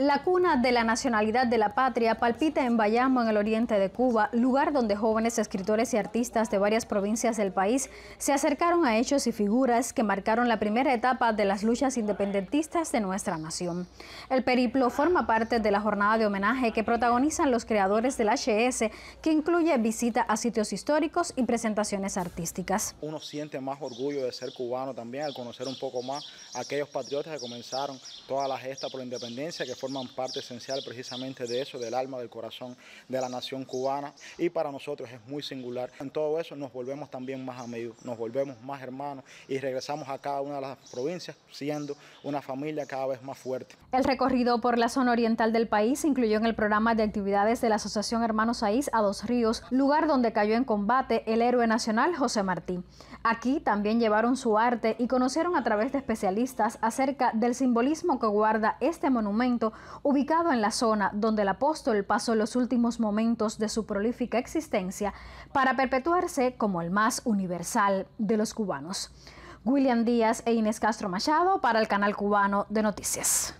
La cuna de la nacionalidad de la patria palpita en Bayamo, en el oriente de Cuba, lugar donde jóvenes escritores y artistas de varias provincias del país se acercaron a hechos y figuras que marcaron la primera etapa de las luchas independentistas de nuestra nación. El periplo forma parte de la jornada de homenaje que protagonizan los creadores del HS, que incluye visita a sitios históricos y presentaciones artísticas. Uno siente más orgullo de ser cubano también al conocer un poco más aquellos patriotas que comenzaron toda la gesta por la independencia, que fueron forman parte esencial precisamente de eso, del alma, del corazón de la nación cubana. Y para nosotros es muy singular. En todo eso nos volvemos también más amigos, nos volvemos más hermanos y regresamos a cada una de las provincias siendo una familia cada vez más fuerte. El recorrido por la zona oriental del país incluyó en el programa de actividades de la Asociación Hermanos Aís a Dos Ríos, lugar donde cayó en combate el héroe nacional José Martí. Aquí también llevaron su arte y conocieron a través de especialistas acerca del simbolismo que guarda este monumento ubicado en la zona donde el apóstol pasó los últimos momentos de su prolífica existencia para perpetuarse como el más universal de los cubanos. William Díaz e Inés Castro Machado para el canal cubano de noticias.